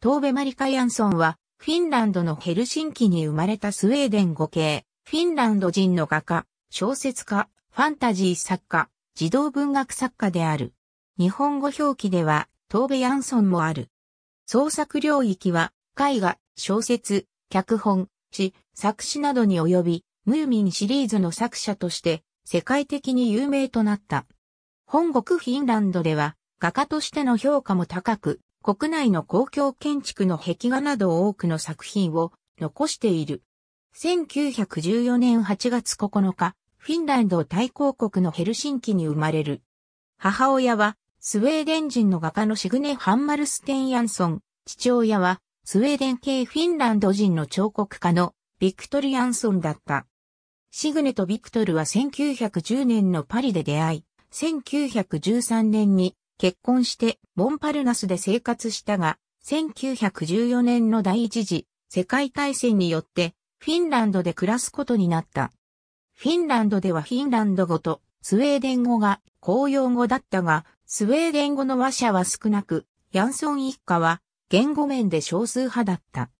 トーベ・マリカ・ヤンソンは、フィンランドのヘルシンキに生まれたスウェーデン語系、フィンランド人の画家、小説家、ファンタジー作家、児童文学作家である。日本語表記では、トーベ・ヤンソンもある。創作領域は、絵画、小説、脚本、詩、作詞などに及び、ムーミンシリーズの作者として、世界的に有名となった。本国フィンランドでは、画家としての評価も高く、国内の公共建築の壁画など多くの作品を残している。1914年8月9日、フィンランド大公国のヘルシンキに生まれる。母親はスウェーデン人の画家のシグネ・ハンマルステン・ヤンソン。父親はスウェーデン系フィンランド人の彫刻家のビクトル・ヤンソンだった。シグネとビクトルは1910年のパリで出会い、1913年に結婚してモンパルナスで生活したが、1914年の第一次世界大戦によってフィンランドで暮らすことになった。フィンランドではフィンランド語とスウェーデン語が公用語だったが、スウェーデン語の話者は少なく、ヤンソン一家は言語面で少数派だった。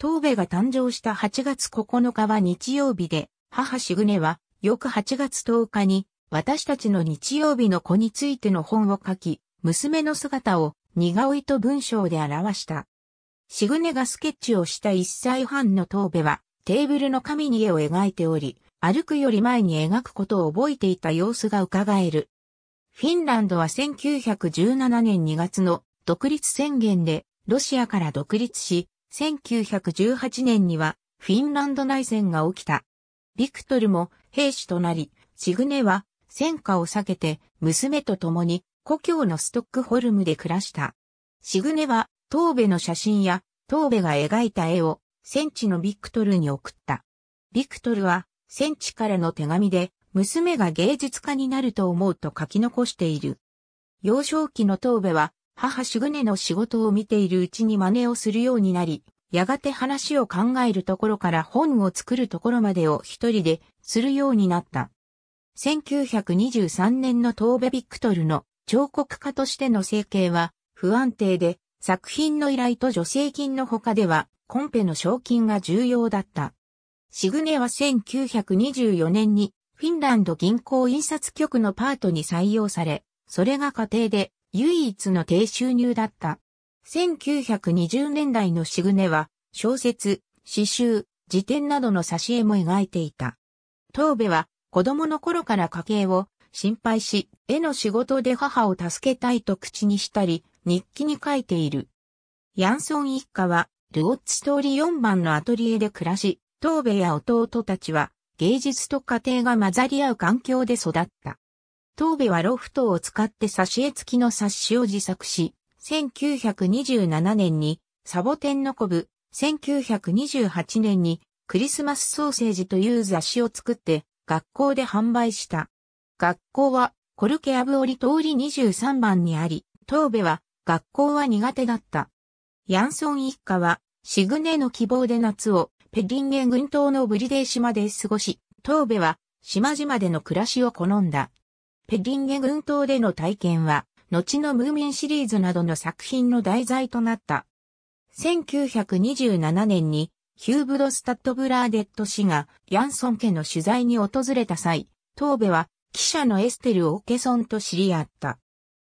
東部が誕生した8月9日は日曜日で、母シグネは翌8月10日に私たちの日曜日の子についての本を書き、娘の姿を似顔絵と文章で表した。シグネがスケッチをした1歳半のト部は、テーブルの紙に絵を描いており、歩くより前に描くことを覚えていた様子が伺える。フィンランドは1917年2月の独立宣言でロシアから独立し、1918年にはフィンランド内戦が起きた。ビクトルも兵士となり、シグネは戦火を避けて娘と共に故郷のストックホルムで暮らした。シグネは、東部の写真や、東部が描いた絵を、戦地のビクトルに送った。ビクトルは、戦地からの手紙で、娘が芸術家になると思うと書き残している。幼少期の東部は、母シグネの仕事を見ているうちに真似をするようになり、やがて話を考えるところから本を作るところまでを一人でするようになった。1923年の東部ビクトルの彫刻家としての生計は不安定で作品の依頼と助成金の他ではコンペの賞金が重要だった。シグネは1924年にフィンランド銀行印刷局のパートに採用され、それが家庭で唯一の低収入だった。1920年代のシグネは小説、詩集、辞典などの挿絵も描いていた。東部は子供の頃から家計を心配し、絵の仕事で母を助けたいと口にしたり、日記に書いている。ヤンソン一家は、ルオッツ通り4番のアトリエで暮らし、東部や弟たちは、芸術と家庭が混ざり合う環境で育った。東部はロフトを使って挿絵付きの冊子を自作し、1927年にサボテンのコブ、1928年にクリスマスソーセージという雑誌を作って学校で販売した。学校はコルケアブオリ通り23番にあり、東部は学校は苦手だった。ヤンソン一家はシグネの希望で夏をペディンゲン群島のブリデー島で過ごし、東部は島々での暮らしを好んだ。ペディンゲ群島での体験は、後のムーミンシリーズなどの作品の題材となった。1927年にヒューブドスタッドブラーデット氏がヤンソン家の取材に訪れた際、東部は記者のエステル・オーケソンと知り合った。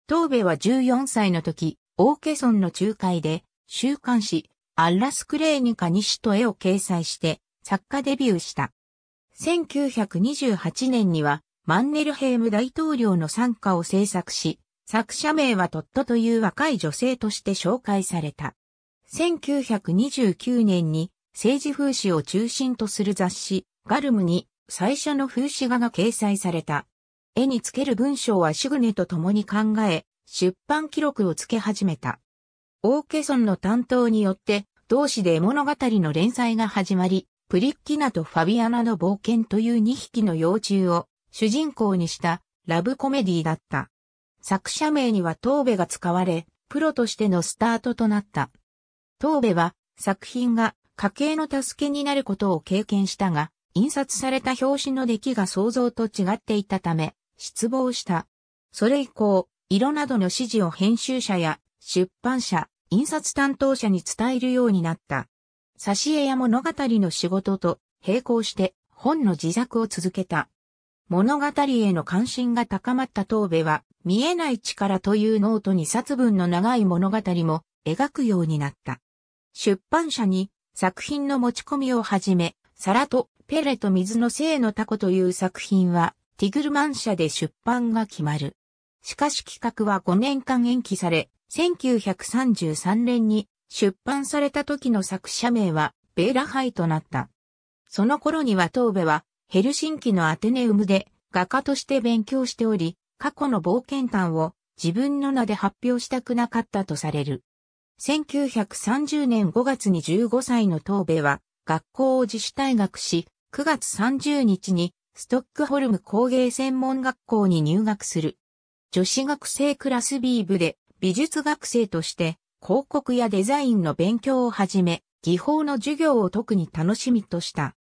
東部は14歳の時、オーケソンの仲介で、週刊誌、アッラスクレーニカシと絵を掲載して、作家デビューした。1928年には、マンネルヘーム大統領の参加を制作し、作者名はトットという若い女性として紹介された。1929年に政治風刺を中心とする雑誌、ガルムに最初の風刺画が掲載された。絵につける文章はシグネと共に考え、出版記録をつけ始めた。オーケソンの担当によって、同誌で物語の連載が始まり、プリッキナとファビアナの冒険という2匹の幼虫を主人公にしたラブコメディだった。作者名にはー部が使われ、プロとしてのスタートとなった。ー部は作品が家計の助けになることを経験したが、印刷された表紙の出来が想像と違っていたため、失望した。それ以降、色などの指示を編集者や出版社、印刷担当者に伝えるようになった。挿絵や物語の仕事と並行して本の自作を続けた。物語への関心が高まった東部は、見えない力というノートに冊分の長い物語も描くようになった。出版社に作品の持ち込みをはじめ、皿とペレと水の精のタコという作品は、ティグルマン社で出版が決まる。しかし企画は5年間延期され、1933年に出版された時の作者名はベーラハイとなった。その頃には東部はヘルシンキのアテネウムで画家として勉強しており、過去の冒険譚を自分の名で発表したくなかったとされる。1930年5月に15歳の東部は学校を自主退学し、9月30日にストックホルム工芸専門学校に入学する。女子学生クラス B 部で美術学生として広告やデザインの勉強をはじめ、技法の授業を特に楽しみとした。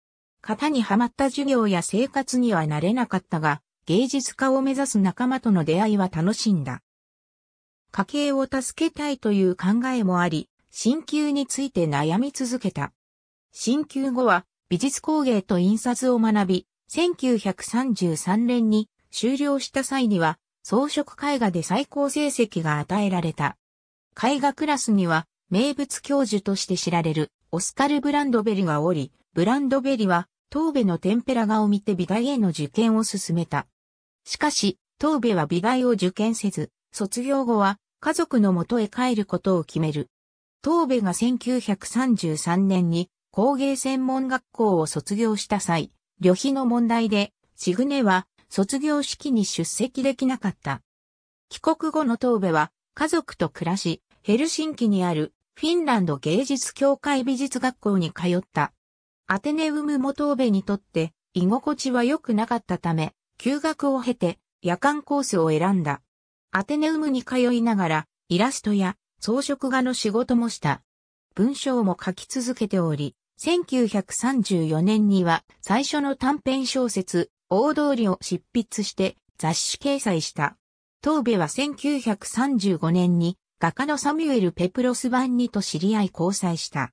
型にはまった授業や生活にはなれなかったが、芸術家を目指す仲間との出会いは楽しんだ。家計を助けたいという考えもあり、進級について悩み続けた。進級後は美術工芸と印刷を学び、1933年に終了した際には装飾絵画で最高成績が与えられた。絵画クラスには名物教授として知られるオスカル・ブランドベリがおり、ブランドベリは東部のテンペラ画を見て美大への受験を進めた。しかし、東部は美大を受験せず、卒業後は家族の元へ帰ることを決める。東部が1933年に工芸専門学校を卒業した際、旅費の問題で、シグネは卒業式に出席できなかった。帰国後の東部は家族と暮らし、ヘルシンキにあるフィンランド芸術協会美術学校に通った。アテネウムも東部にとって居心地は良くなかったため、休学を経て夜間コースを選んだ。アテネウムに通いながら、イラストや装飾画の仕事もした。文章も書き続けており、1934年には最初の短編小説、大通りを執筆して雑誌掲載した。東部は1935年に画家のサミュエル・ペプロス・バンニと知り合い交際した。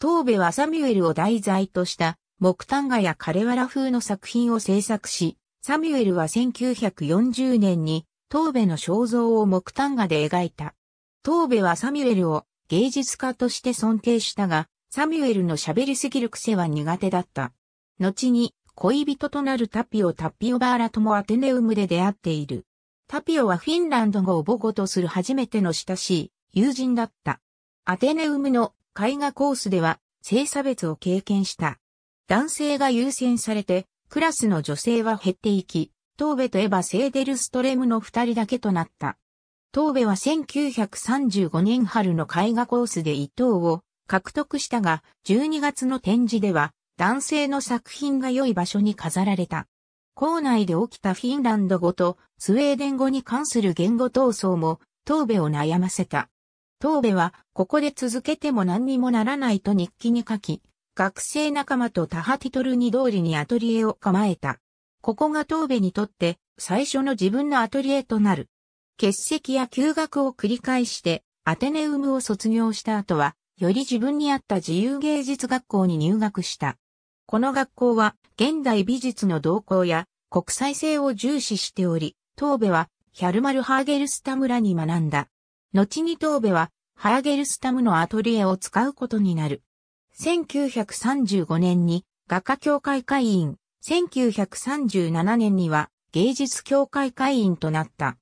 東部はサミュエルを題材とした木炭画や枯れ藁風の作品を制作し、サミュエルは1940年に東部の肖像を木炭画で描いた。東部はサミュエルを芸術家として尊敬したが、サミュエルの喋りすぎる癖は苦手だった。後に恋人となるタピオ・タピオバーラともアテネウムで出会っている。タピオはフィンランド語を母語とする初めての親しい友人だった。アテネウムの絵画コースでは性差別を経験した。男性が優先されて、クラスの女性は減っていき、東部とエヴァ・セーデルストレムの二人だけとなった。東部は1935年春の絵画コースで伊藤を獲得したが、12月の展示では男性の作品が良い場所に飾られた。校内で起きたフィンランド語とスウェーデン語に関する言語闘争も東部を悩ませた。東部はここで続けても何にもならないと日記に書き、学生仲間とタハティトルに通りにアトリエを構えた。ここが東部にとって最初の自分のアトリエとなる。欠席や休学を繰り返してアテネウムを卒業した後は、より自分に合った自由芸術学校に入学した。この学校は現代美術の動向や国際性を重視しており、東部はヒャルマル・ハーゲルスタムらに学んだ。後に東部はハーゲルスタムのアトリエを使うことになる。1935年に画家協会会員、1937年には芸術協会会員となった。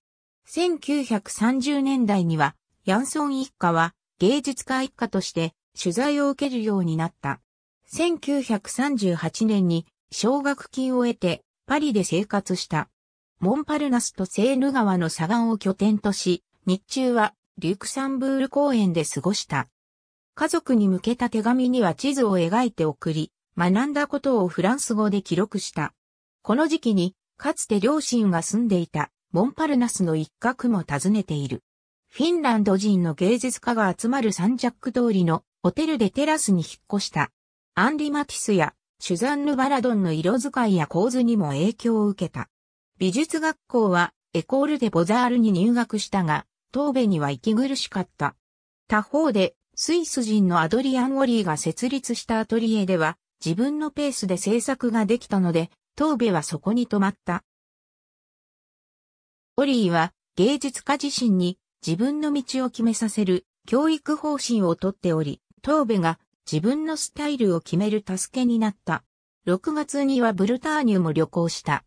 1930年代には、ヤンソン一家は芸術家一家として取材を受けるようになった。1938年に奨学金を得てパリで生活した。モンパルナスとセーヌ川の左岸を拠点とし、日中はリュクサンブール公園で過ごした。家族に向けた手紙には地図を描いて送り、学んだことをフランス語で記録した。この時期に、かつて両親が住んでいたモンパルナスの一角も訪ねている。フィンランド人の芸術家が集まるサンジャック通りのホテルでテラスに引っ越した。アンリ・マティスやシュザンヌ・バラドンの色使いや構図にも影響を受けた。美術学校はエコールデ・ボザールに入学したが、東部には息苦しかった。他方で、スイス人のアドリアン・ウォリーが設立したアトリエでは、自分のペースで制作ができたので、東部はそこに止まった。オリーは芸術家自身に自分の道を決めさせる教育方針をとっており、東部が自分のスタイルを決める助けになった。6月にはブルターニュも旅行した。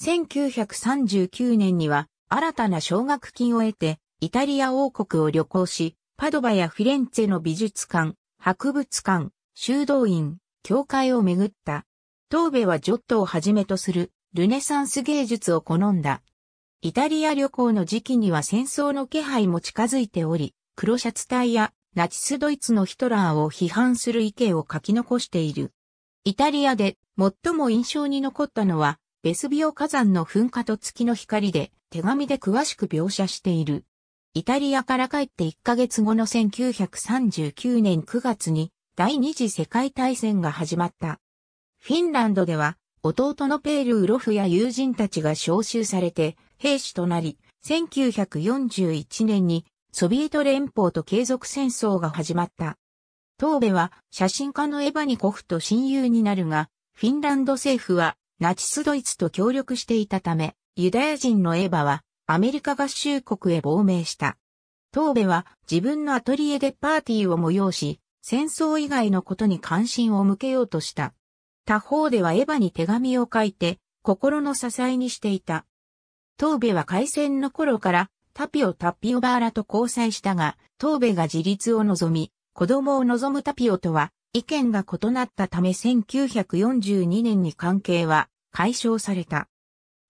1939年には新たな奨学金を得て、イタリア王国を旅行し、パドバやフィレンツェの美術館、博物館、修道院、教会をめぐった。東部はジョットをはじめとするルネサンス芸術を好んだ。イタリア旅行の時期には戦争の気配も近づいており、黒シャツ隊やナチスドイツのヒトラーを批判する意見を書き残している。イタリアで最も印象に残ったのは、ベスビオ火山の噴火と月の光で手紙で詳しく描写している。イタリアから帰って1ヶ月後の1939年9月に第二次世界大戦が始まった。フィンランドでは、弟のペール・ウロフや友人たちが召集されて、兵士となり、1941年にソビエト連邦と継続戦争が始まった。東部は写真家のエヴァニコフと親友になるが、フィンランド政府はナチスドイツと協力していたため、ユダヤ人のエヴァはアメリカ合衆国へ亡命した。東部は自分のアトリエでパーティーを催し、戦争以外のことに関心を向けようとした。他方ではエヴァに手紙を書いて、心の支えにしていた。東部は開戦の頃からタピオ・タピオバーラと交際したが、東部が自立を望み、子供を望むタピオとは意見が異なったため1942年に関係は解消された。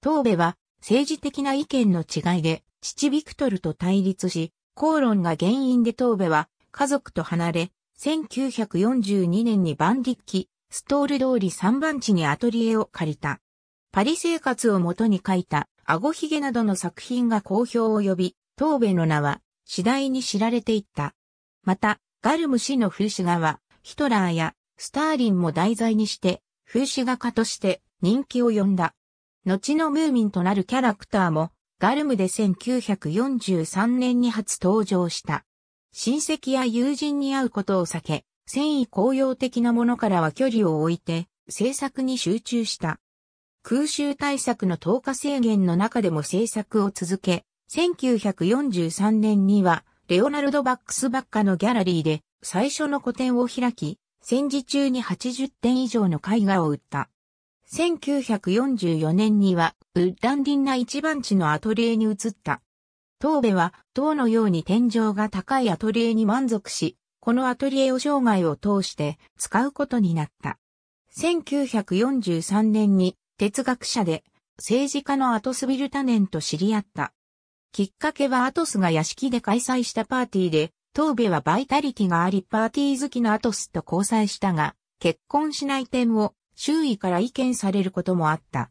東部は政治的な意見の違いで父ビクトルと対立し、口論が原因で東部は家族と離れ、1942年にバンディッキ、ストール通り3番地にアトリエを借りた。パリ生活をもとに書いた、アゴヒゲなどの作品が好評を呼び、東部の名は次第に知られていった。また、ガルム氏の風刺画は、ヒトラーやスターリンも題材にして、風刺画家として人気を呼んだ。後のムーミンとなるキャラクターも、ガルムで1943年に初登場した。親戚や友人に会うことを避け、繊維公用的なものからは距離を置いて、制作に集中した。空襲対策の投下制限の中でも制作を続け、1943年には、レオナルド・バックスバッカのギャラリーで最初の個展を開き、戦時中に80点以上の絵画を売った。1944年には、ウッダンディンナ一番地のアトリエに移った。東部は、塔のように天井が高いアトリエに満足し、このアトリエを生涯を通して使うことになった。1943年に哲学者で政治家のアトス・ビルタネンと知り合った。きっかけはアトスが屋敷で開催したパーティーで、東部はバイタリティがありパーティー好きのアトスと交際したが、結婚しない点を周囲から意見されることもあった。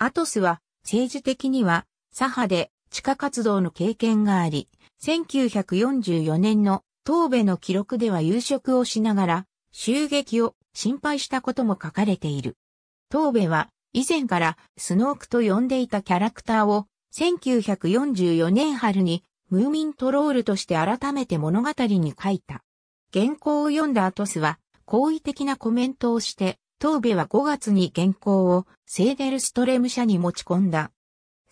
アトスは政治的には左派で地下活動の経験があり、1944年の東部の記録では夕食をしながら襲撃を心配したことも書かれている。東部は以前からスノークと呼んでいたキャラクターを1944年春にムーミントロールとして改めて物語に書いた。原稿を読んだアトスは好意的なコメントをして、東部は5月に原稿をセーデルストレム社に持ち込んだ。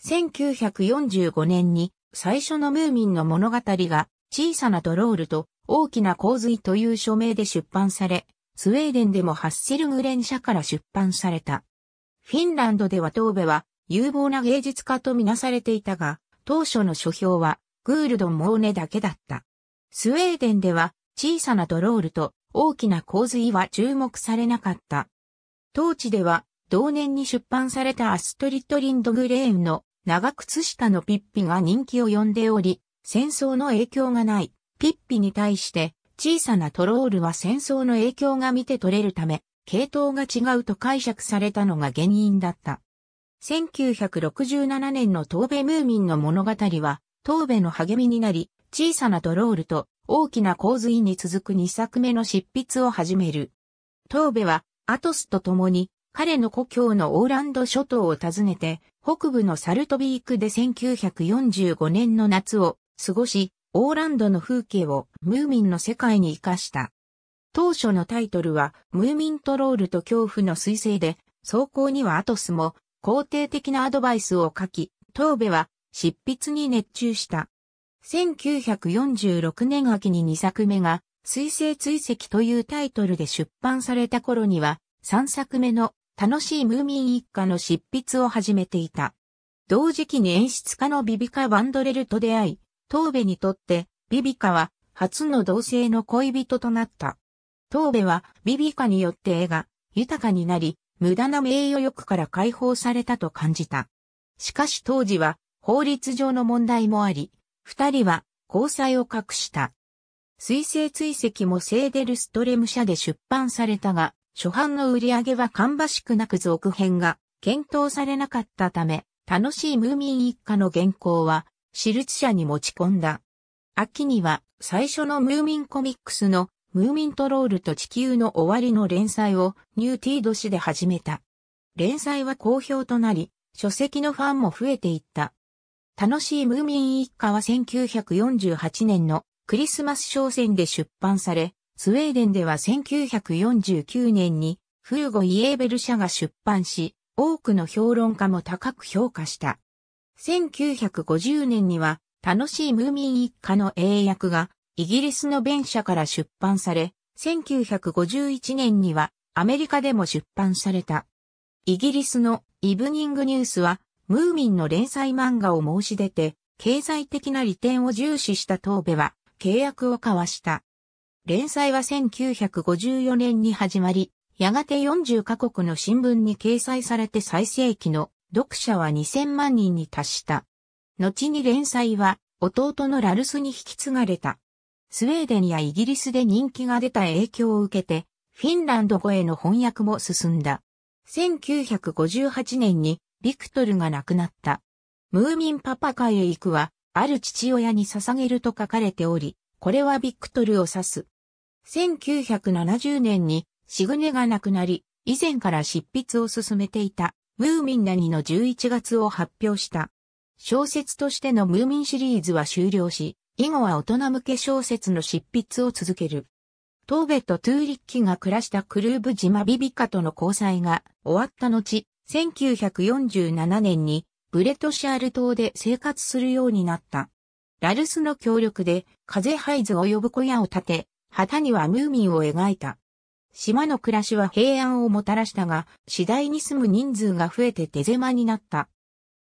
1945年に最初のムーミンの物語が小さなドロールと大きな洪水という署名で出版され、スウェーデンでもハッセルグレン社から出版された。フィンランドでは東部は有望な芸術家とみなされていたが、当初の書評はグールドン・モーネだけだった。スウェーデンでは小さなドロールと大きな洪水は注目されなかった。当地では同年に出版されたアストリット・リンドグレーンの長靴下のピッピが人気を呼んでおり、戦争の影響がないピッピに対して小さなトロールは戦争の影響が見て取れるため、系統が違うと解釈されたのが原因だった。1967年の東米ムーミンの物語は、東米の励みになり、小さなトロールと大きな洪水に続く2作目の執筆を始める。東米は、アトスと共に彼の故郷のオーランド諸島を訪ねて、北部のサルトビークで1945年の夏を過ごし、オーランドの風景をムーミンの世界に活かした。当初のタイトルは、ムーミントロールと恐怖の彗星で、走行にはアトスも肯定的なアドバイスを書き、東部は執筆に熱中した。1946年秋に2作目が、水星追跡というタイトルで出版された頃には、3作目の楽しいムーミン一家の執筆を始めていた。同時期に演出家のビビカ・ワンドレルと出会い、東部にとってビビカは初の同性の恋人となった。東部はビビカによって絵が豊かになり、無駄な名誉欲から解放されたと感じた。しかし当時は法律上の問題もあり、二人は交際を隠した。水星追跡もセーデルストレム社で出版されたが、初版の売り上げは芳しくなく続編が検討されなかったため、楽しいムーミン一家の原稿は、私立社に持ち込んだ。秋には、最初のムーミンコミックスの、ムーミントロールと地球の終わりの連載を、ニューティード氏で始めた。連載は好評となり、書籍のファンも増えていった。楽しいムーミン一家は1948年のクリスマス商戦で出版され、スウェーデンでは1949年にフーゴ・イエーベル社が出版し、多くの評論家も高く評価した。1950年には楽しいムーミン一家の英訳がイギリスの弁社から出版され、1951年にはアメリカでも出版された。イギリスのイブニングニュースはムーミンの連載漫画を申し出て、経済的な利点を重視した東部は契約を交わした。連載は1954年に始まり、やがて40カ国の新聞に掲載されて最盛期の読者は2000万人に達した。後に連載は弟のラルスに引き継がれた。スウェーデンやイギリスで人気が出た影響を受けて、フィンランド語への翻訳も進んだ。1958年にビクトルが亡くなった。ムーミンパパ会へ行くは、ある父親に捧げると書かれており、これはビクトルを指す。1970年にシグネが亡くなり、以前から執筆を進めていた、ムーミンなにの11月を発表した。小説としてのムーミンシリーズは終了し、以後は大人向け小説の執筆を続ける。トーベとトゥーリッキが暮らしたクルーブ島ビビカとの交際が終わった後、1947年にブレトシャール島で生活するようになった。ラルスの協力で風ハイズ及ぶ小屋を建て、旗にはムーミンを描いた。島の暮らしは平安をもたらしたが、次第に住む人数が増えて手狭になった。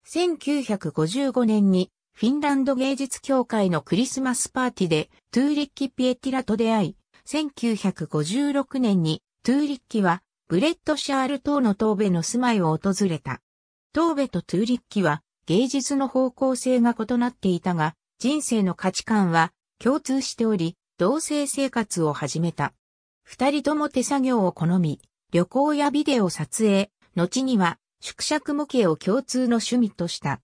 1955年にフィンランド芸術協会のクリスマスパーティでトゥーリッキ・ピエティラと出会い、1956年にトゥーリッキはブレットシャール島の東部の住まいを訪れた。東部とトゥーリッキは芸術の方向性が異なっていたが、人生の価値観は共通しており、同棲生活を始めた。二人とも手作業を好み、旅行やビデオ撮影、後には縮尺模型を共通の趣味とした。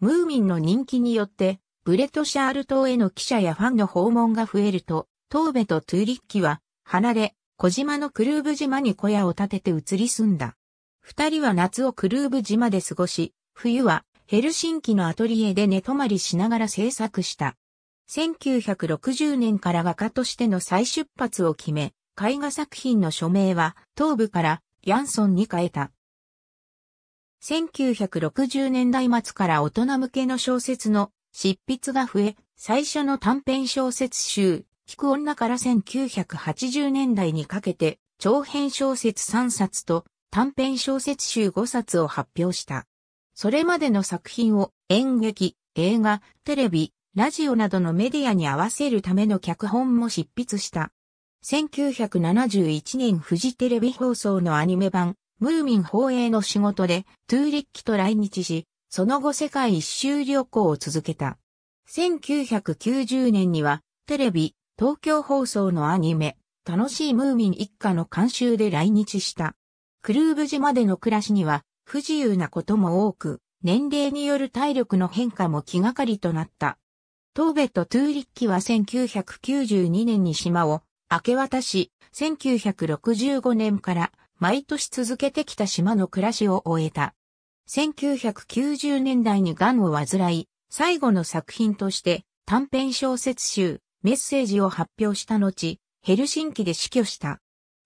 ムーミンの人気によって、ブレトシャール島への記者やファンの訪問が増えると、東部とトゥーリッキは、離れ、小島のクルーブ島に小屋を建てて移り住んだ。二人は夏をクルーブ島で過ごし、冬はヘルシンキのアトリエで寝泊まりしながら制作した。1960年から画家としての再出発を決め、絵画作品の署名は東部からヤンソンに変えた。1960年代末から大人向けの小説の執筆が増え、最初の短編小説集、聞く女から1980年代にかけて、長編小説3冊と短編小説集5冊を発表した。それまでの作品を演劇、映画、テレビ、ラジオなどのメディアに合わせるための脚本も執筆した。1971年フジテレビ放送のアニメ版、ムーミン放映の仕事で、トゥーリッキと来日し、その後世界一周旅行を続けた。1990年には、テレビ、東京放送のアニメ、楽しいムーミン一家の監修で来日した。クルーブ島での暮らしには不自由なことも多く、年齢による体力の変化も気がかりとなった。東ベとトゥーリッキは1992年に島を明け渡し、1965年から毎年続けてきた島の暮らしを終えた。1990年代に癌を患い、最後の作品として短編小説集、メッセージを発表した後、ヘルシンキで死去した。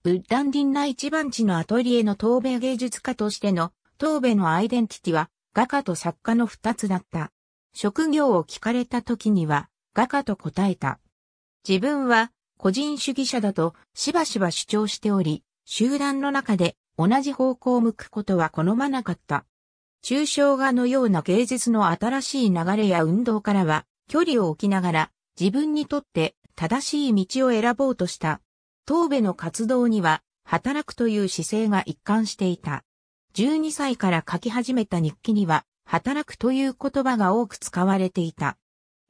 ウッダンディンナ一番地のアトリエの東米芸術家としての東米のアイデンティティは画家と作家の二つだった。職業を聞かれた時には、画家と答えた。自分は個人主義者だとしばしば主張しており、集団の中で同じ方向を向くことは好まなかった。抽象画のような芸術の新しい流れや運動からは距離を置きながら自分にとって正しい道を選ぼうとした。東部の活動には働くという姿勢が一貫していた。12歳から書き始めた日記には働くという言葉が多く使われていた。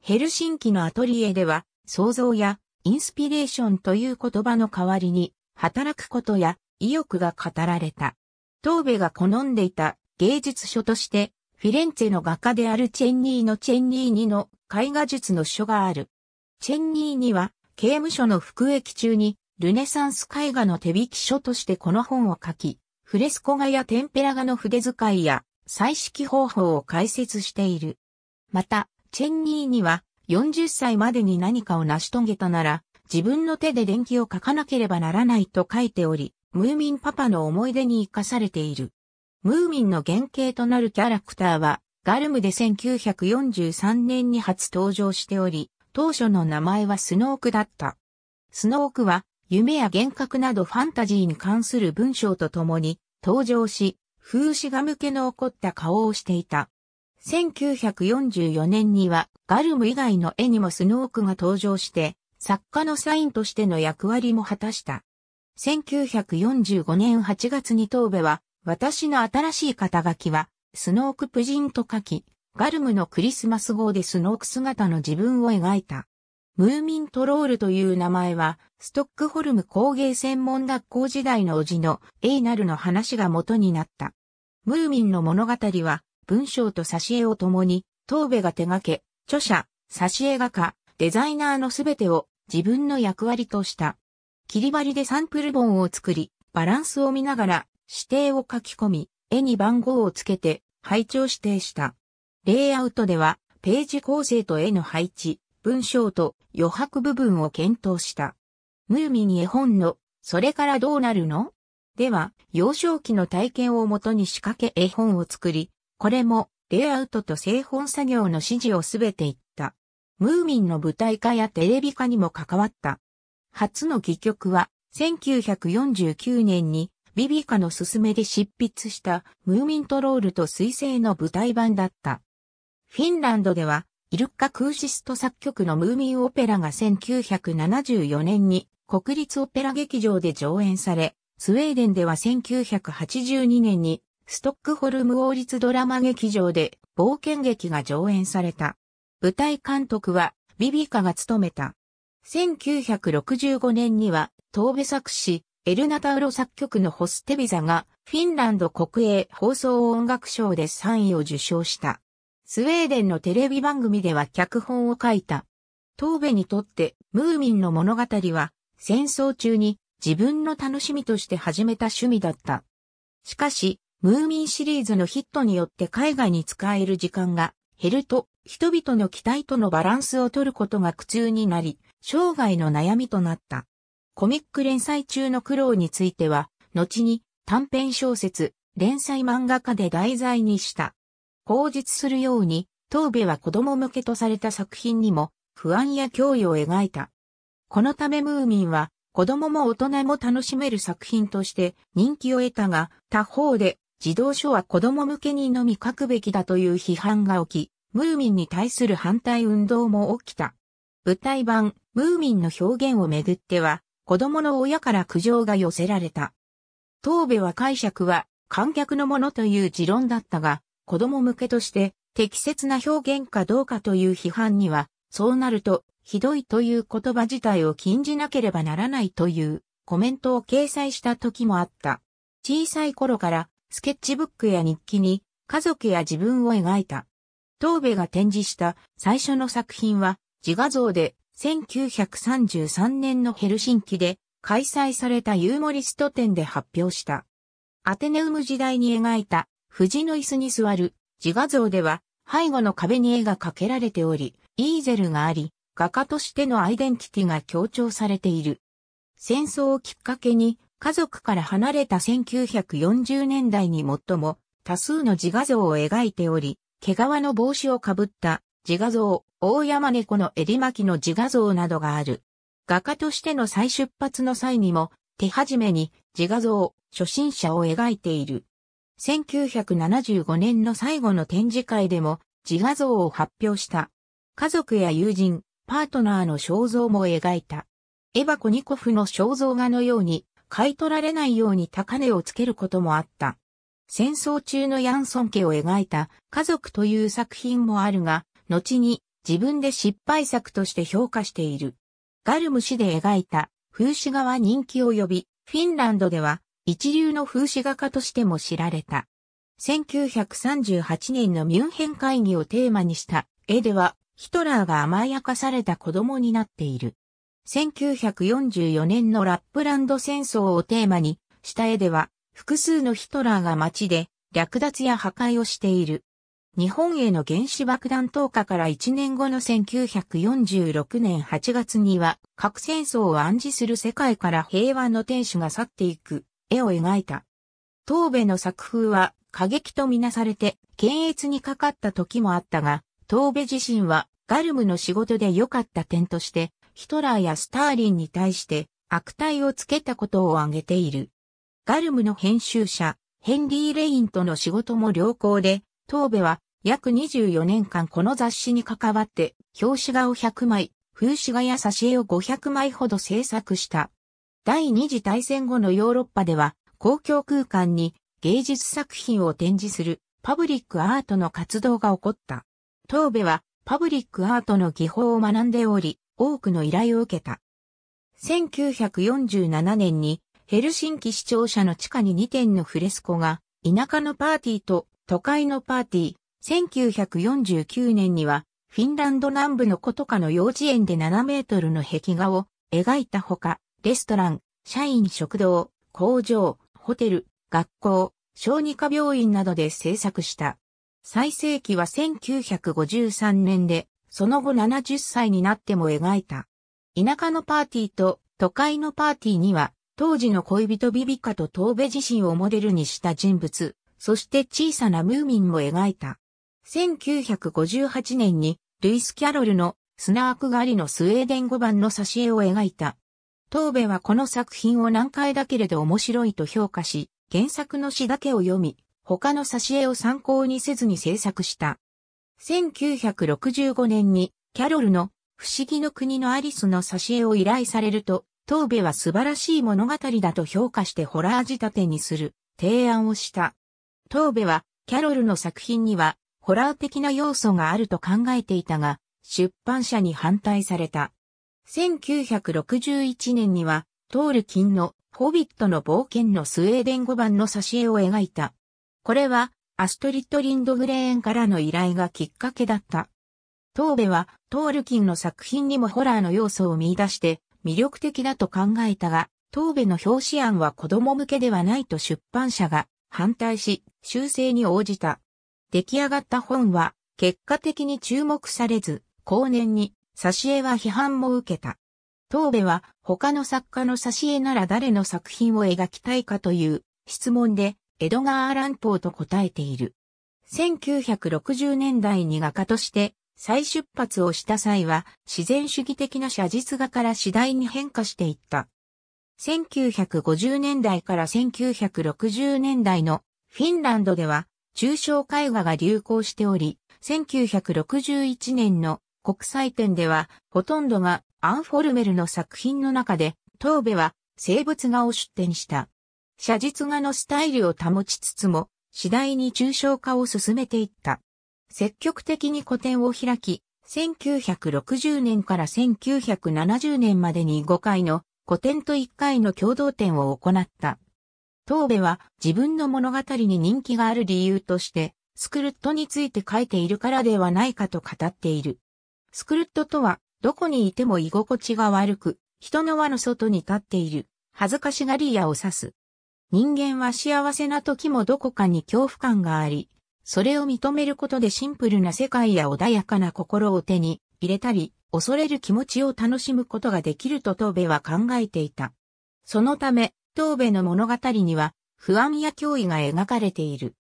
ヘルシンキのアトリエでは、創造やインスピレーションという言葉の代わりに、働くことや意欲が語られた。東部が好んでいた芸術書として、フィレンツェの画家であるチェンニーのチェンニーニの絵画術の書がある。チェンニーニは刑務所の服役中にルネサンス絵画の手引き書としてこの本を書き、フレスコ画やテンペラ画の筆遣いや彩色方法を解説している。また、チェンニーには40歳までに何かを成し遂げたなら、自分の手で電気を書かなければならないと書いており、ムーミンパパの思い出に生かされている。ムーミンの原型となるキャラクターは、ガルムで1943年に初登場しており、当初の名前はスノークだった。スノークは、夢や幻覚などファンタジーに関する文章とともに、登場し、風刺画向けの怒った顔をしていた。1944年にはガルム以外の絵にもスノークが登場して、作家のサインとしての役割も果たした。1945年8月に東部は、私の新しい肩書きは、スノークプジンと書き、ガルムのクリスマス号でスノーク姿の自分を描いた。ムーミントロールという名前は、ストックホルム工芸専門学校時代の叔父のエイナルの話が元になった。ムーミンの物語は、文章と挿絵を共に、東部が手掛け、著者、挿絵画家、デザイナーのすべてを自分の役割とした。切り張りでサンプル本を作り、バランスを見ながら、指定を書き込み、絵に番号をつけて、配置を指定した。レイアウトでは、ページ構成と絵の配置、文章と余白部分を検討した。ムーミン絵本の、それからどうなるのでは、幼少期の体験をもとに仕掛け絵本を作り、これも、レイアウトと製本作業の指示をすべて言った。ムーミンの舞台化やテレビ化にも関わった。初の戯曲は、1949年に、ビビカの勧めで執筆したムーミントロールと彗星の舞台版だった。フィンランドではイルッカ・クーシスト作曲のムーミンオペラが1974年に国立オペラ劇場で上演され、スウェーデンでは1982年にストックホルム王立ドラマ劇場で冒険劇が上演された。舞台監督はビビカが務めた。1965年には、東部作詞、エルナタウロ作曲のホステビザが、フィンランド国営放送音楽賞で3位を受賞した。スウェーデンのテレビ番組では脚本を書いた。東部にとってムーミンの物語は戦争中に自分の楽しみとして始めた趣味だった。しかし、ムーミンシリーズのヒットによって海外に使える時間が減ると、人々の期待とのバランスを取ることが苦痛になり、生涯の悩みとなった。コミック連載中の苦労については、後に短編小説、連載漫画家で題材にした。口実するように、東部は子供向けとされた作品にも不安や脅威を描いた。このためムーミンは子供も大人も楽しめる作品として人気を得たが、他方で児童書は子供向けにのみ書くべきだという批判が起き、ムーミンに対する反対運動も起きた。舞台版、ムーミンの表現をめぐっては、子供の親から苦情が寄せられた。東部は解釈は観客のものという持論だったが、子供向けとして適切な表現かどうかという批判には、そうなると、ひどいという言葉自体を禁じなければならないというコメントを掲載した時もあった。小さい頃からスケッチブックや日記に家族や自分を描いた。東部が展示した最初の作品は自画像で1933年のヘルシンキで開催されたユーモリスト展で発表した。アテネウム時代に描いた藤の椅子に座る自画像では背後の壁に絵が描けられており、イーゼルがあり、画家としてのアイデンティティが強調されている。戦争をきっかけに家族から離れた1940年代に最も多数の自画像を描いており、毛皮の帽子をかぶった自画像、大山猫の襟巻きの自画像などがある。画家としての再出発の際にも、手始めに自画像、初心者を描いている。1975年の最後の展示会でも自画像を発表した。家族や友人、パートナーの肖像も描いた。エヴァ・コニコフの肖像画のように買い取られないように高値をつけることもあった。戦争中のヤンソン家を描いた家族という作品もあるが、後に自分で失敗作として評価している。ガルム氏で描いた風刺画は人気を呼び、フィンランドでは一流の風刺画家としても知られた。1938年のミュンヘン会議をテーマにした絵ではヒトラーが甘やかされた子供になっている。1944年のラップランド戦争をテーマにした絵では複数のヒトラーが街で略奪や破壊をしている。日本への原子爆弾投下から1年後の1946年8月には核戦争を暗示する世界から平和の天使が去っていく絵を描いた。東部の作風は過激とみなされて検閲にかかった時もあったが、東部自身はガルムの仕事で良かった点として、ヒトラーやスターリンに対して悪態をつけたことを挙げている。ガルムの編集者、ヘンリー・レインとの仕事も良好で、東部は約24年間この雑誌に関わって、表紙画を100枚、風刺画や挿絵を500枚ほど制作した。第二次大戦後のヨーロッパでは公共空間に芸術作品を展示するパブリックアートの活動が起こった。東部はパブリックアートの技法を学んでおり、多くの依頼を受けた。1947年にヘルシンキ市庁舎の地下に2点のフレスコが田舎のパーティーと都会のパーティー、1949年にはフィンランド南部のコトカの幼稚園で7メートルの壁画を描いたほか、レストラン、社員食堂、工場、ホテル、学校、小児科病院などで制作した。最盛期は1953年で、その後70歳になっても描いた。田舎のパーティーと都会のパーティーには、当時の恋人ビビカと東部自身をモデルにした人物、そして小さなムーミンも描いた。1958年に、ルイス・キャロルのスナーク狩りのスウェーデン語版の挿絵を描いた。東部はこの作品を難解だけれど面白いと評価し、原作の詩だけを読み、他の挿絵を参考にせずに制作した。1965年に、キャロルの不思議の国のアリスの挿絵を依頼されると、東部は素晴らしい物語だと評価してホラー仕立てにする提案をした。東部は、キャロルの作品には、ホラー的な要素があると考えていたが、出版社に反対された。1961年には、トールキンのホビットの冒険のスウェーデン語版の挿絵を描いた。これは、アストリッド・リンドグレーンからの依頼がきっかけだった。トーベは、トールキンの作品にもホラーの要素を見出して、魅力的だと考えたが、トーベの表紙案は子供向けではないと出版社が反対し、修正に応じた。出来上がった本は、結果的に注目されず、後年に挿絵は批判も受けた。東部は他の作家の挿絵なら誰の作品を描きたいかという質問でエドガー・アラン・ポーと答えている。1960年代に画家として再出発をした際は自然主義的な写実画から次第に変化していった。1950年代から1960年代のフィンランドでは抽象絵画が流行しており、1961年の国際展では、ほとんどがアンフォルメルの作品の中で、東部は生物画を出展した。写実画のスタイルを保ちつつも、次第に抽象化を進めていった。積極的に個展を開き、1960年から1970年までに5回の個展と1回の共同展を行った。東部は自分の物語に人気がある理由として、スクルットについて書いているからではないかと語っている。スクルットとは、どこにいても居心地が悪く、人の輪の外に立っている、恥ずかしがり屋を指す。人間は幸せな時もどこかに恐怖感があり、それを認めることでシンプルな世界や穏やかな心を手に入れたり、恐れる気持ちを楽しむことができると東部は考えていた。そのため、東部の物語には不安や脅威が描かれている。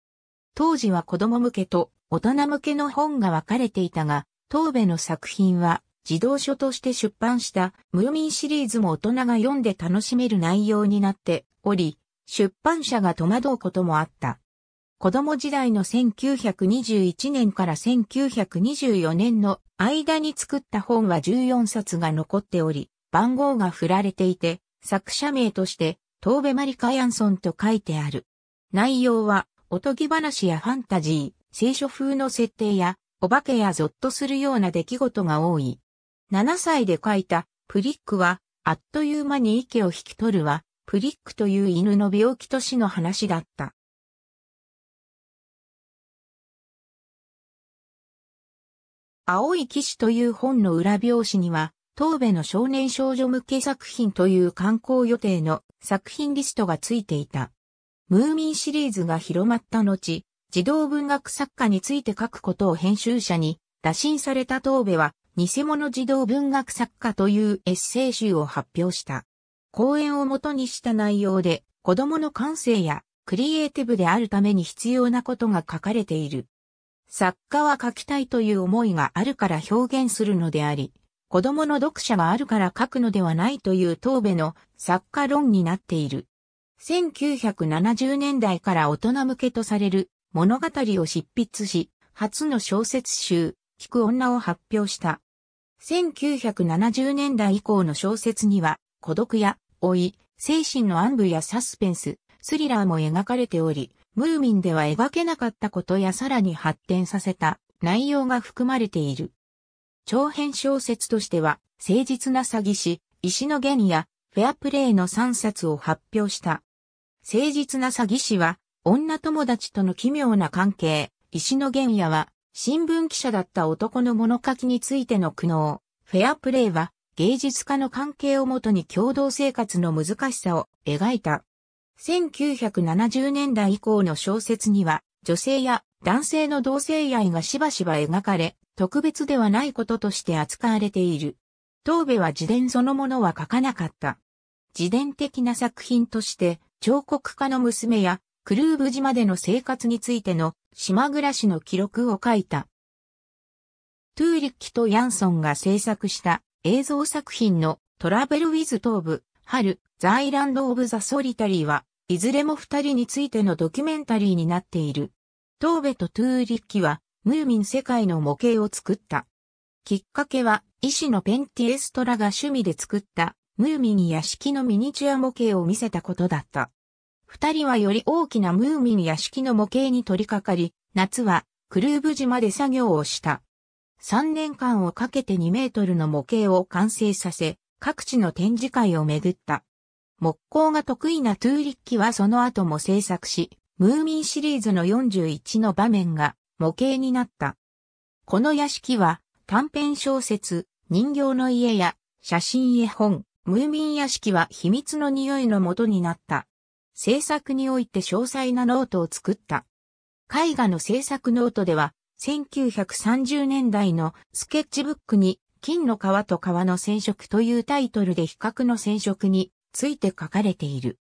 当時は子供向けと大人向けの本が分かれていたが、東部の作品は、児童書として出版したムーミンシリーズも大人が読んで楽しめる内容になっており、出版社が戸惑うこともあった。子供時代の1921年から1924年の間に作った本は14冊が残っており、番号が振られていて、作者名として、東部マリカ・ヤンソンと書いてある。内容は、おとぎ話やファンタジー、聖書風の設定や、お化けやゾッとするような出来事が多い。7歳で書いたプリックは、あっという間に池を引き取るは、プリックという犬の病気と死の話だった。青い騎士という本の裏表紙には、東部の少年少女向け作品という観光予定の作品リストがついていた。ムーミンシリーズが広まった後、児童文学作家について書くことを編集者に打診された東部は、偽物児童文学作家というエッセイ集を発表した。講演をもとにした内容で、子供の感性やクリエイティブであるために必要なことが書かれている。作家は書きたいという思いがあるから表現するのであり、子供の読者があるから書くのではないという東部の作家論になっている。1970年代から大人向けとされる物語を執筆し、初の小説集、聞く女を発表した。1970年代以降の小説には、孤独や老い、精神の暗部やサスペンス、スリラーも描かれており、ムーミンでは描けなかったことやさらに発展させた内容が含まれている。長編小説としては、誠実な詐欺師、石の弦やフェアプレイの3冊を発表した。誠実な詐欺師は、女友達との奇妙な関係、石野玄也は、新聞記者だった男の物書きについての苦悩、フェアプレイは、芸術家の関係をもとに共同生活の難しさを描いた。1970年代以降の小説には、女性や男性の同性愛がしばしば描かれ、特別ではないこととして扱われている。東部は自伝そのものは書かなかった。自伝的な作品として、彫刻家の娘やクルーブ島での生活についての島暮らしの記録を書いた。トゥーリッキとヤンソンが制作した映像作品のトラベル・ウィズ・東部、春、ザ・イランド・オブ・ザ・ソリタリーは、いずれも二人についてのドキュメンタリーになっている。東部とトゥーリッキは、ムーミン世界の模型を作った。きっかけは、医師のペンティエストラが趣味で作った、ムーミン屋敷のミニチュア模型を見せたことだった。二人はより大きなムーミン屋敷の模型に取り掛かり、夏はクルーブ島で作業をした。三年間をかけて2メートルの模型を完成させ、各地の展示会を巡った。木工が得意なトゥーリッキはその後も制作し、ムーミンシリーズの41の場面が模型になった。この屋敷は短編小説、人形の家や写真絵本、ムーミン屋敷は秘密の匂いの元になった。制作において詳細なノートを作った。絵画の制作ノートでは、1930年代のスケッチブックに、金の皮と皮の染色というタイトルで比較の染色について書かれている。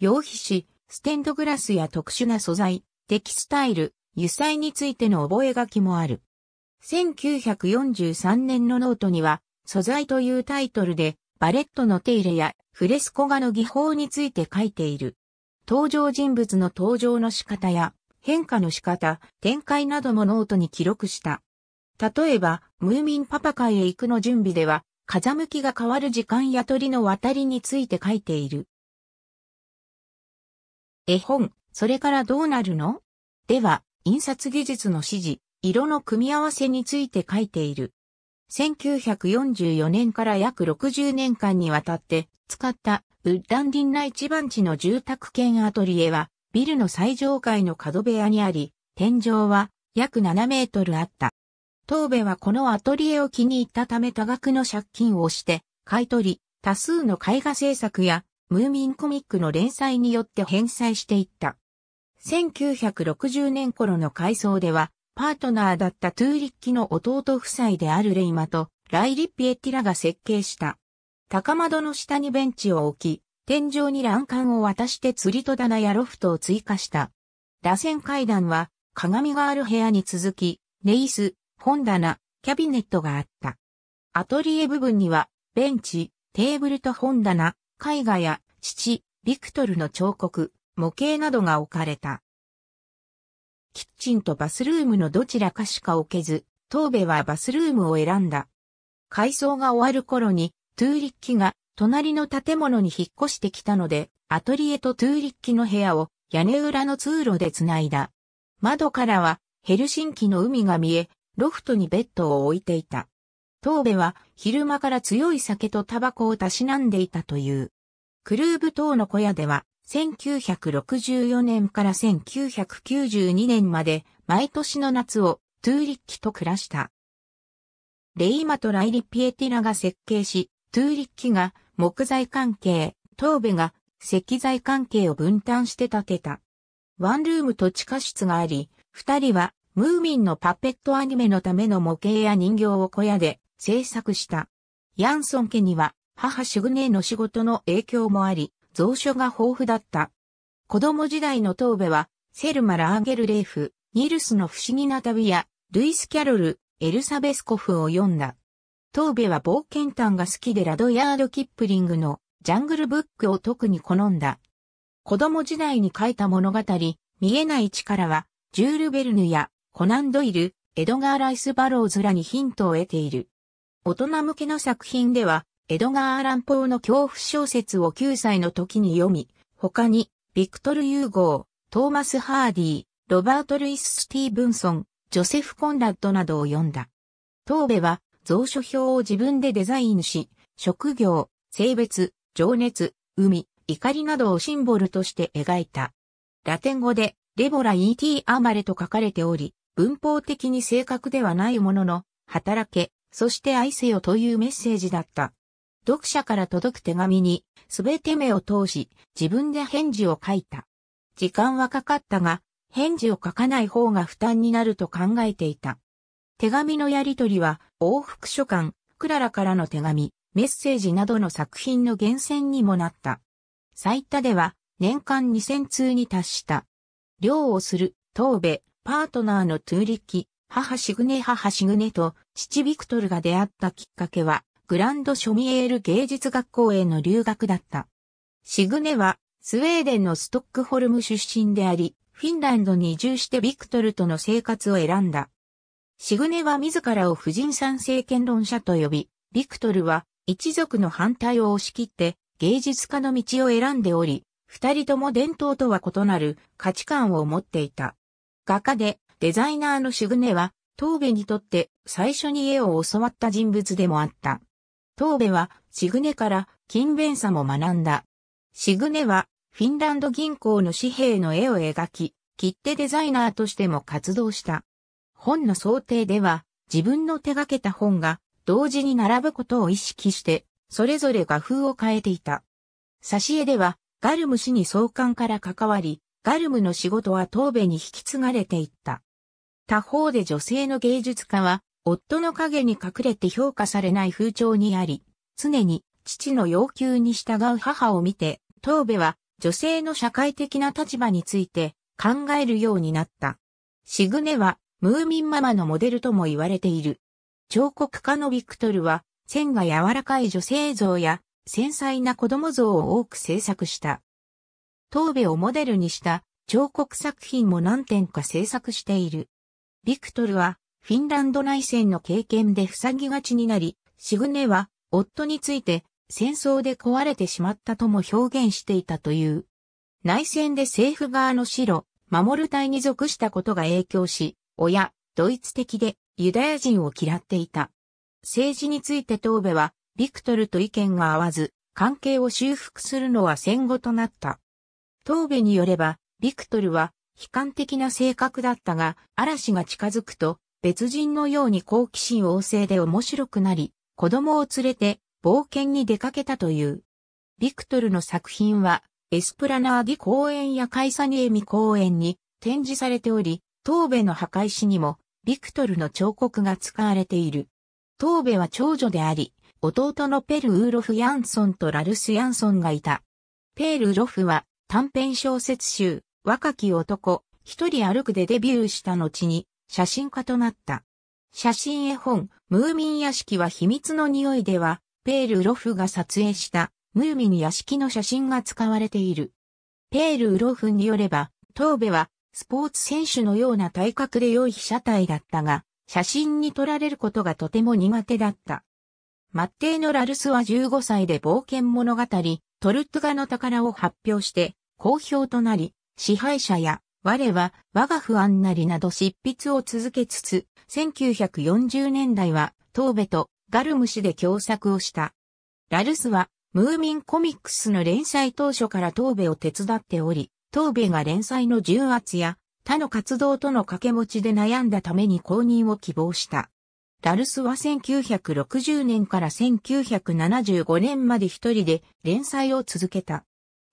用皮紙、ステンドグラスや特殊な素材、テキスタイル、油彩についての覚書もある。1943年のノートには、素材というタイトルで、バレットの手入れやフレスコ画の技法について書いている。登場人物の登場の仕方や変化の仕方、展開などもノートに記録した。例えば、ムーミンパパ会へ行くの準備では、風向きが変わる時間や鳥の渡りについて書いている。絵本、それからどうなるのでは、印刷技術の指示、色の組み合わせについて書いている。1944年から約60年間にわたって使ったウッダンディンナ一番地の住宅兼アトリエは、ビルの最上階の角部屋にあり、天井は約7メートルあった。東部はこのアトリエを気に入ったため多額の借金をして、買い取り、多数の絵画制作や、ムーミンコミックの連載によって返済していった。1960年頃の改装では、パートナーだったトゥーリッキの弟夫妻であるレイマと、ライリッピエティラが設計した高窓の下にベンチを置き、天井に欄干を渡して釣り戸棚やロフトを追加した。螺旋階段は、鏡がある部屋に続き、寝椅子、本棚、キャビネットがあった。アトリエ部分には、ベンチ、テーブルと本棚、絵画や、父、ビクトルの彫刻、模型などが置かれた。キッチンとバスルームのどちらかしか置けず、東部はバスルームを選んだ。改装が終わる頃に、トゥーリッキが隣の建物に引っ越してきたので、アトリエとトゥーリッキの部屋を屋根裏の通路で繋いだ。窓からはヘルシンキの海が見え、ロフトにベッドを置いていた。ー部は昼間から強い酒とタバコをたしなんでいたという。クルーブ島の小屋では、1964年から1992年まで毎年の夏をトゥーリッキと暮らした。レイマとライリピエティラが設計し、トゥーリッキが木材関係、トーベが石材関係を分担して建てた。ワンルームと地下室があり、二人はムーミンのパペットアニメのための模型や人形を小屋で制作した。ヤンソン家には母シグネーの仕事の影響もあり、蔵書が豊富だった。子供時代のトーベは、セルマ・ラーゲルレーフ、ニルスの不思議な旅や、ルイス・キャロル、エルサベスコフを読んだ。東部は冒険譚が好きでラドヤード・キップリングのジャングルブックを特に好んだ。子供時代に書いた物語、見えない力は、ジュール・ベルヌやコナン・ドイル、エドガー・ライス・バローズらにヒントを得ている。大人向けの作品では、エドガー・アラン・ポーの恐怖小説を9歳の時に読み、他に、ビクトル・ユーゴー、トーマス・ハーディー、ロバート・ルイス・スティーブンソン、ジョセフ・コンラッドなどを読んだ。東部は蔵書表を自分でデザインし、職業、性別、情熱、海、怒りなどをシンボルとして描いた。ラテン語で、レボラ ET アマレと書かれており、文法的に正確ではないものの、働け、そして愛せよというメッセージだった。読者から届く手紙に、すべて目を通し、自分で返事を書いた。時間はかかったが、返事を書かない方が負担になると考えていた。手紙のやりとりは、往復書簡、クララからの手紙、メッセージなどの作品の源泉にもなった。最多では、年間2000通に達した。漁をする、東部、パートナーのトゥーリッキ、母シグネ母シグネと父ビクトルが出会ったきっかけは、グランドショミエール芸術学校への留学だった。シグネは、スウェーデンのストックホルム出身であり、フィンランドに移住してビクトルとの生活を選んだ。シグネは自らを婦人参政権論者と呼び、ビクトルは一族の反対を押し切って芸術家の道を選んでおり、二人とも伝統とは異なる価値観を持っていた。画家でデザイナーのシグネは、東部にとって最初に絵を教わった人物でもあった。東部はシグネから勤勉さも学んだ。シグネはフィンランド銀行の紙幣の絵を描き、切手デザイナーとしても活動した。本の想定では、自分の手掛けた本が同時に並ぶことを意識して、それぞれ画風を変えていた。挿絵では、ガルム氏に創刊から関わり、ガルムの仕事は東部に引き継がれていった。他方で女性の芸術家は、夫の影に隠れて評価されない風潮にあり、常に父の要求に従う母を見て、東部は女性の社会的な立場について考えるようになった。シグネはムーミンママのモデルとも言われている。彫刻家のビクトルは、線が柔らかい女性像や、繊細な子供像を多く制作した。東部をモデルにした彫刻作品も何点か制作している。ビクトルは、フィンランド内戦の経験で塞ぎがちになり、シグネは、夫について、戦争で壊れてしまったとも表現していたという。内戦で政府側の白、守る隊に属したことが影響し、親、ドイツ的でユダヤ人を嫌っていた。政治について東部は、ビクトルと意見が合わず、関係を修復するのは戦後となった。東部によれば、ビクトルは悲観的な性格だったが、嵐が近づくと、別人のように好奇心旺盛で面白くなり、子供を連れて冒険に出かけたという。ビクトルの作品は、エスプラナーディ公園やカイサニエミ公園に展示されており、東部の墓石にも、ビクトルの彫刻が使われている。東部は長女であり、弟のペル・ウーロフ・ヤンソンとラルス・ヤンソンがいた。ペール・ロフは短編小説集、若き男、一人歩くでデビューした後に写真家となった。写真絵本、ムーミン屋敷は秘密の匂いでは、ペール・ロフが撮影したムーミン屋敷の写真が使われている。ペール・ロフによれば、東部はスポーツ選手のような体格で良い被写体だったが、写真に撮られることがとても苦手だった。マッテーノ・ラルスは15歳で冒険物語、トルトゥガの宝を発表して、好評となり、支配者や、我は我が不安なりなど執筆を続けつつ、1940年代は、東部とガルム市で共作をした。ラルスは、ムーミンコミックスの連載当初から東部を手伝っており、東米が連載の重圧や他の活動との掛け持ちで悩んだために公認を希望した。ラルスは1960年から1975年まで一人で連載を続けた。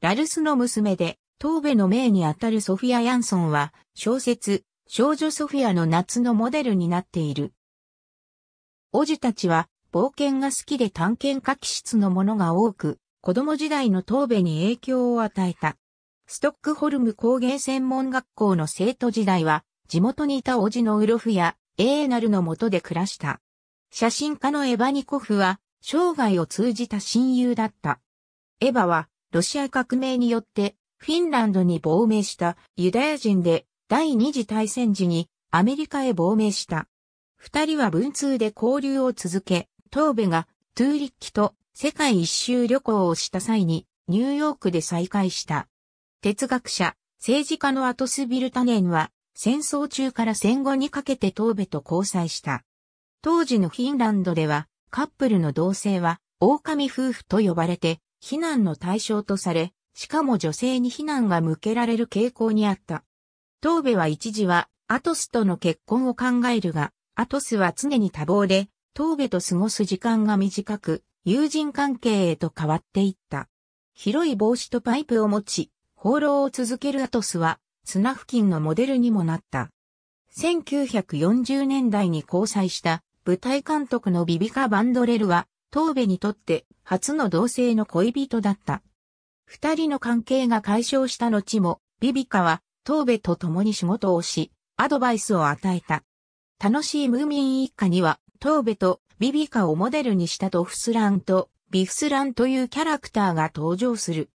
ラルスの娘で、東部の名にあたるソフィア・ヤンソンは、小説、少女ソフィアの夏のモデルになっている。おじたちは、冒険が好きで探検家気質のものが多く、子供時代の東部に影響を与えた。ストックホルム工芸専門学校の生徒時代は、地元にいた叔父のウロフや、エーナルの下で暮らした。写真家のエバニコフは、生涯を通じた親友だった。エバは、ロシア革命によって、フィンランドに亡命したユダヤ人で、第二次大戦時にアメリカへ亡命した。二人は文通で交流を続け、東部がトゥーリッキと世界一周旅行をした際にニューヨークで再会した。哲学者、政治家のアトス・ビルタネンは、戦争中から戦後にかけて東部と交際した。当時のフィンランドでは、カップルの同性は、狼夫婦と呼ばれて、非難の対象とされ、しかも女性に非難が向けられる傾向にあった。東部は一時は、アトスとの結婚を考えるが、アトスは常に多忙で、東部と過ごす時間が短く、友人関係へと変わっていった。広い帽子とパイプを持ち、放浪を続けるアトスは、砂付近のモデルにもなった。1940年代に交際した舞台監督のビビカ・バンドレルは、東部にとって初の同性の恋人だった。二人の関係が解消した後も、ビビカは東部と共に仕事をし、アドバイスを与えた。楽しいムーミン一家には、東部とビビカをモデルにしたドフスランとビフスランというキャラクターが登場する。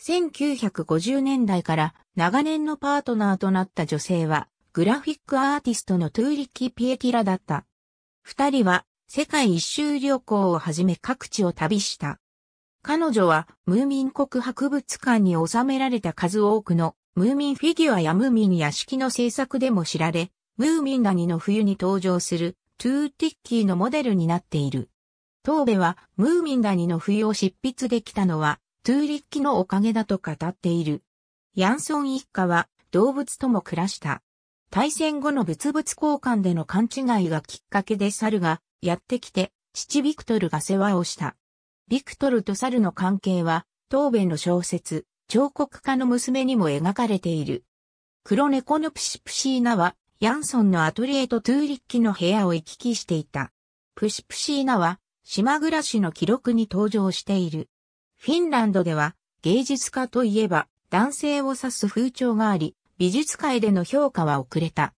1950年代から長年のパートナーとなった女性は、グラフィックアーティストのトゥーリッキ・ピエティラだった。二人は世界一周旅行をはじめ各地を旅した。彼女はムーミン国博物館に収められた数多くのムーミンフィギュアやムーミン屋敷の制作でも知られ、ムーミン谷の冬に登場するトゥーティッキーのモデルになっている。東部はムーミン谷の冬を執筆できたのはトゥーリッキのおかげだと語っている。ヤンソン一家は動物とも暮らした。対戦後の物々交換での勘違いがきっかけで猿がやってきて、父ビクトルが世話をした。ビクトルと猿の関係は、東米の小説、彫刻家の娘にも描かれている。黒猫のプシプシーナは、ヤンソンのアトリエとトゥーリッキの部屋を行き来していた。プシプシーナは、島暮らしの記録に登場している。フィンランドでは芸術家といえば男性を指す風潮があり、美術界での評価は遅れた。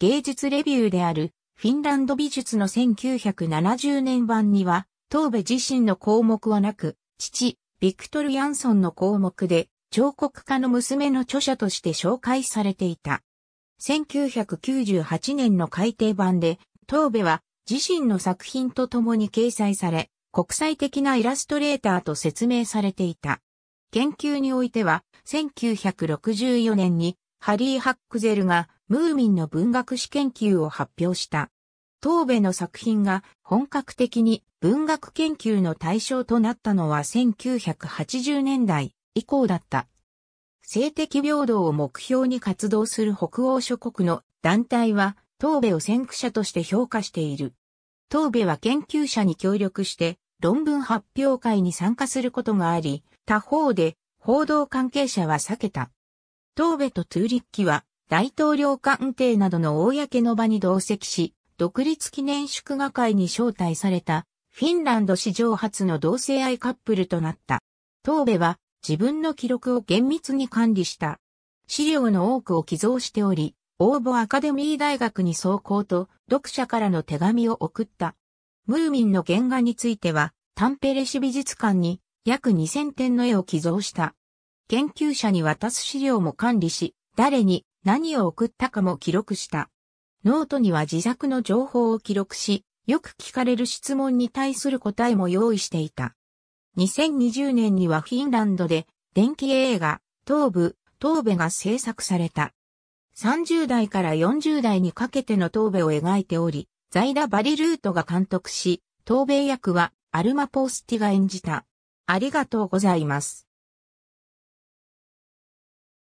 芸術レビューであるフィンランド美術の1970年版には、東部自身の項目はなく、父、ビクトル・ヤンソンの項目で、彫刻家の娘の著者として紹介されていた。1998年の改訂版で、東部は自身の作品と共に掲載され、国際的なイラストレーターと説明されていた。研究においては、1964年にハリー・ハックゼルがムーミンの文学史研究を発表した。東部の作品が本格的に文学研究の対象となったのは1980年代以降だった。性的平等を目標に活動する北欧諸国の団体は東部を先駆者として評価している。東部は研究者に協力して論文発表会に参加することがあり、他方で報道関係者は避けた。東部とトゥーリッキは大統領官邸などの公の場に同席し、独立記念祝賀会に招待されたフィンランド史上初の同性愛カップルとなった。東部は自分の記録を厳密に管理した。資料の多くを寄贈しており、応募アカデミー大学に走行と読者からの手紙を送った。ムーミンの原画については、タンペレ市美術館に約2000点の絵を寄贈した。研究者に渡す資料も管理し、誰に何を送ったかも記録した。ノートには自作の情報を記録し、よく聞かれる質問に対する答えも用意していた。2020年にはフィンランドで電気映画、東部、東部が制作された。30代から40代にかけての東部を描いており、ザイダ・バリルートが監督し、東米役はアルマ・ポースティが演じた。ありがとうございます。